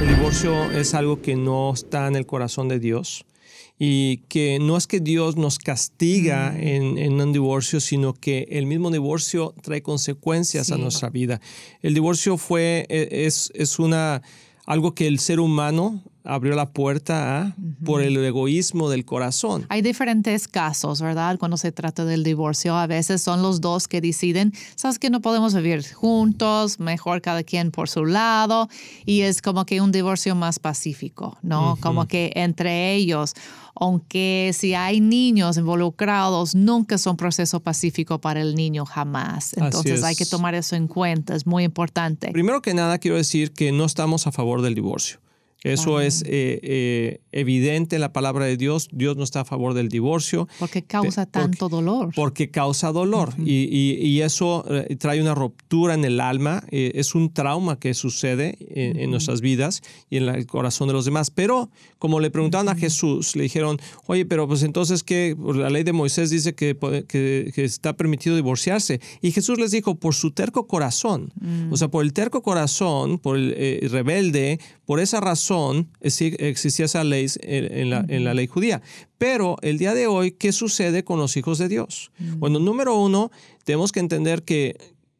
El divorcio es algo que no está en el corazón de Dios y que no es que Dios nos castiga mm. en, un divorcio, sino que el mismo divorcio trae consecuencias a nuestra vida. El divorcio fue, e, es, una, algo que el ser humano abrió la puerta por el egoísmo del corazón. Hay diferentes casos, ¿verdad? Cuando se trata del divorcio, a veces son los dos que deciden, sabes que no podemos vivir juntos, mejor cada quien por su lado, y es como que un divorcio más pacífico, ¿no? Como que entre ellos, aunque si hay niños involucrados, nunca es un proceso pacífico para el niño jamás. Entonces hay que tomar eso en cuenta, es muy importante. Primero que nada, quiero decir que no estamos a favor del divorcio. Eso es eh, eh, evidente en la palabra de Dios. Dios no está a favor del divorcio. Porque causa tanto dolor. Porque causa dolor. y, eso eh, trae una ruptura en el alma. es un trauma que sucede en, nuestras vidas y en el corazón de los demás. Pero como le preguntaron a Jesús, le dijeron, oye, pero pues entonces que pues, la ley de Moisés dice que, está permitido divorciarse. Y Jesús les dijo, por su terco corazón. O mm. sea, por el terco corazón, por el rebelde, por esa razón existía esa ley eh, en, la, en, la, ley judía. Pero el día de hoy, ¿qué sucede con los hijos de Dios? Mm. Bueno, número uno, tenemos que entender que,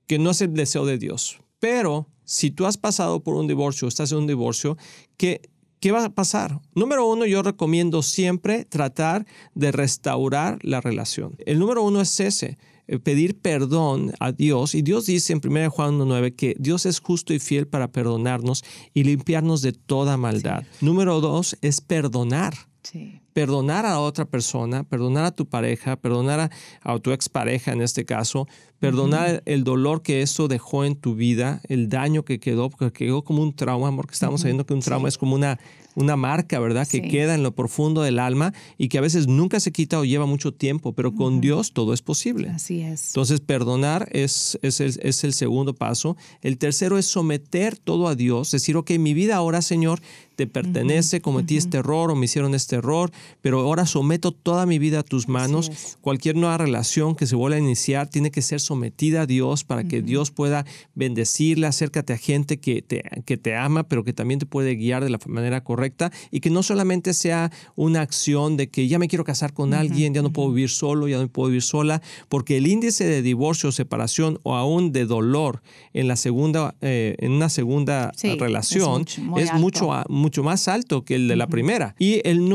que no es el deseo de Dios. Pero si tú has pasado por un divorcio, estás en un divorcio, que ¿Qué va a pasar? Número uno, yo recomiendo siempre tratar de restaurar la relación. El número uno es ese, eh, pedir perdón a Dios. Y Dios dice en 1 Juan 9 que Dios es justo y fiel para perdonarnos y limpiarnos de toda maldad. Número dos es perdonar. Sí perdonar a otra persona, perdonar a tu pareja, perdonar a, tu expareja en este caso, perdonar el dolor que eso dejó en tu vida, el daño que quedó, porque quedó como un trauma, porque estamos sabiendo que un trauma es como una, una marca, ¿verdad? Que queda en lo profundo del alma y que a veces nunca se quita o lleva mucho tiempo, pero con Dios todo es posible. Así es. Entonces, perdonar es, es, el, segundo paso. El tercero es someter todo a Dios, decir, ok, mi vida ahora, Señor, te pertenece, cometí este error o me hicieron este error, pero ahora someto toda mi vida a tus manos. Cualquier nueva relación que se vuelva a iniciar tiene que ser sometida a Dios para que Dios pueda bendecirla. Acércate a gente que te, que te ama, pero que también te puede guiar de la manera correcta y que no solamente sea una acción de que ya me quiero casar con alguien, ya no puedo vivir solo, ya no puedo vivir sola, porque el índice de divorcio, separación o aún de dolor en la segunda, eh, en una segunda relación es, mucho, mucho, más alto que el de la primera. Y el el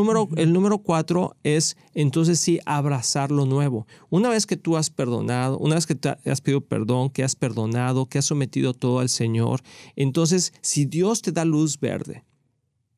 número número cuatro es entonces sí abrazar lo nuevo. Una vez que tú has perdonado, una vez que te has pedido perdón, que has perdonado, que has sometido todo al Señor, entonces si Dios te da luz verde,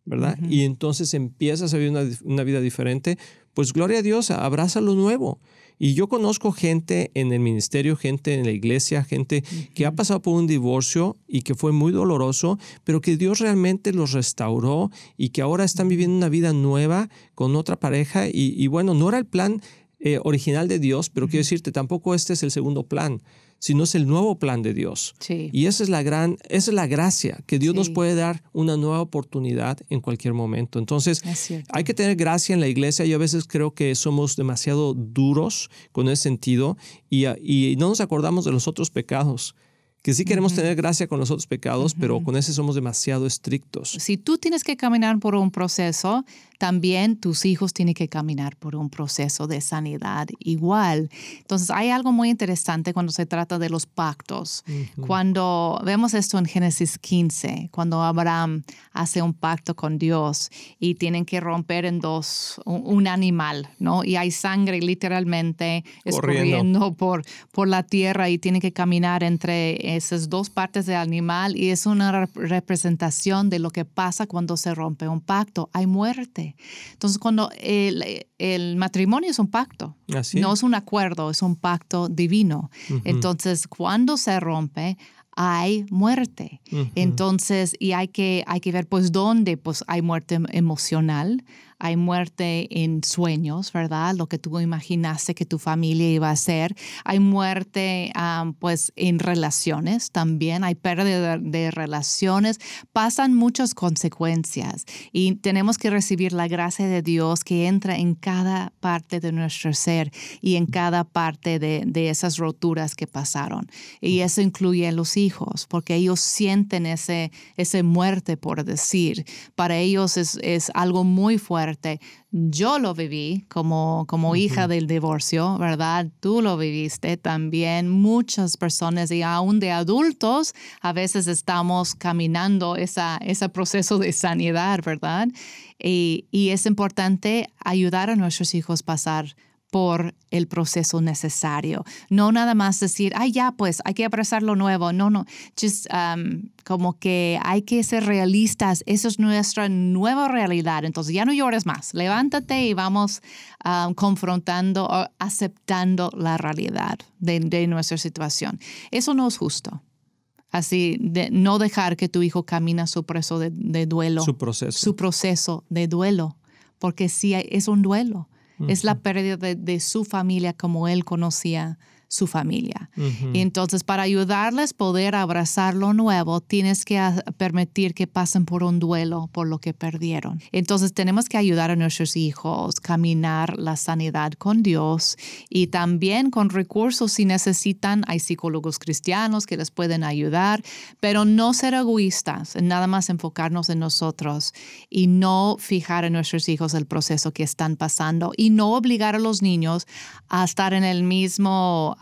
¿verdad? Y entonces empiezas a vivir una, una vida diferente, pues gloria a Dios, abraza lo nuevo. Y yo conozco gente en el ministerio, gente en la iglesia, gente que ha pasado por un divorcio y que fue muy doloroso, pero que Dios realmente los restauró y que ahora están viviendo una vida nueva con otra pareja. Y, bueno, no era el plan eh, original de Dios, pero quiero decirte, tampoco este es el segundo plan, sino es el nuevo plan de Dios. Sí. Y esa es la gran, es la gracia, que Dios nos puede dar una nueva oportunidad en cualquier momento. Entonces, hay que tener gracia en la iglesia. Yo a veces creo que somos demasiado duros con ese sentido y, no nos acordamos de los otros pecados que sí queremos tener gracia con los otros pecados, pero con ese somos demasiado estrictos. Si tú tienes que caminar por un proceso, también tus hijos tienen que caminar por un proceso de sanidad igual. Entonces hay algo muy interesante cuando se trata de los pactos. Cuando vemos esto en Génesis 15, cuando Abraham hace un pacto con Dios y tienen que romper en dos un, animal, ¿no? Y hay sangre literalmente escurriendo por, por la tierra y tienen que caminar entre esas dos partes del animal y es una representación de lo que pasa cuando se rompe un pacto. Hay muerte. Entonces, cuando el, matrimonio es un pacto, no es un acuerdo, es un pacto divino. Entonces, cuando se rompe, hay muerte. Entonces, y hay que, hay que ver, pues, dónde pues, hay muerte em, emocional, hay muerte en sueños, ¿verdad? Lo que tú imaginaste que tu familia iba a ser. Hay muerte pues en relaciones también, hay pérdida de, relaciones. Pasan muchas consecuencias y tenemos que recibir la gracia de Dios que entra en cada parte de nuestro ser y en cada parte de, esas roturas que pasaron. Y eso incluye a los hijos, porque ellos sienten ese, ese muerte, por decir. Para ellos es, es algo muy fuerte yo lo viví como, hija del divorcio, ¿verdad? Tú lo viviste también. Muchas personas y aún de adultos a veces estamos caminando ese proceso de sanidad, ¿verdad? Y, y es importante ayudar a nuestros hijos a pasar por el proceso necesario. No nada más decir, ay, ya, pues hay que abrazar lo nuevo. No, no, just um, como que hay que ser realistas. Eso es nuestra nueva realidad. Entonces ya no llores más. Levántate y vamos um, confrontando o aceptando la realidad de, nuestra situación. Eso no es justo. Así, de, no dejar que tu hijo camina su proceso de, duelo. Su proceso. Su proceso de duelo. Porque sí, es un duelo es la pérdida de, de, su familia como él conocía, su familia. y entonces, para ayudarles poder abrazar lo nuevo, tienes que permitir que pasen por un duelo por lo que perdieron. Entonces, tenemos que ayudar a nuestros hijos, caminar la sanidad con Dios y también con recursos si necesitan. Hay psicólogos cristianos que les pueden ayudar, pero no ser egoístas, nada más enfocarnos en nosotros y no fijar en nuestros hijos el proceso que están pasando y no obligar a los niños a estar en el mismo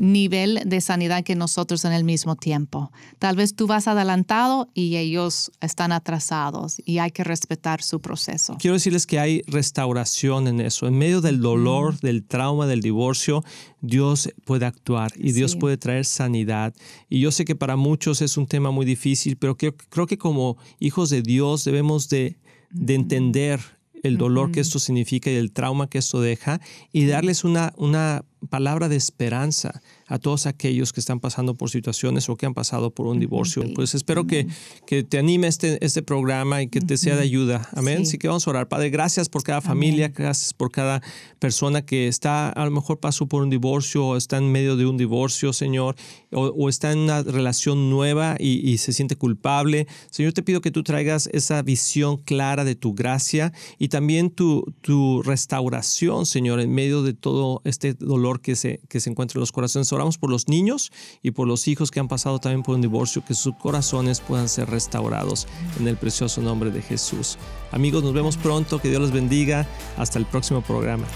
nivel. de sanidad que nosotros en el mismo tiempo. Tal vez tú vas adelantado y ellos están atrasados y hay que respetar su proceso. Quiero decirles que hay restauración en eso. En medio del dolor, mm. del trauma, del divorcio, Dios puede actuar y Dios puede traer sanidad. Y yo sé que para muchos es un tema muy difícil, pero creo, que como hijos de Dios debemos de, mm. entender el dolor que mm. esto significa y el trauma que esto deja y darles una, una palabra de esperanza a todos aquellos que están pasando por situaciones o que han pasado por un divorcio. Pues espero que, que, te anime este, este programa y que te sea de ayuda. Amén. Sí. Así que vamos a orar. Padre, gracias por cada familia, gracias por cada persona que está, a lo mejor pasó por un divorcio o está en medio de un divorcio, Señor, o, o está en una relación nueva y, y, se siente culpable. Señor, te pido que tú traigas esa visión clara de tu gracia y también tu, tu restauración, Señor, en medio de todo este dolor que se, que se en los corazones. Oramos por los niños y por los hijos que han pasado también por un divorcio, que sus corazones puedan ser restaurados en el precioso nombre de Jesús. Amigos, nos vemos pronto, que Dios los bendiga, hasta el próximo programa.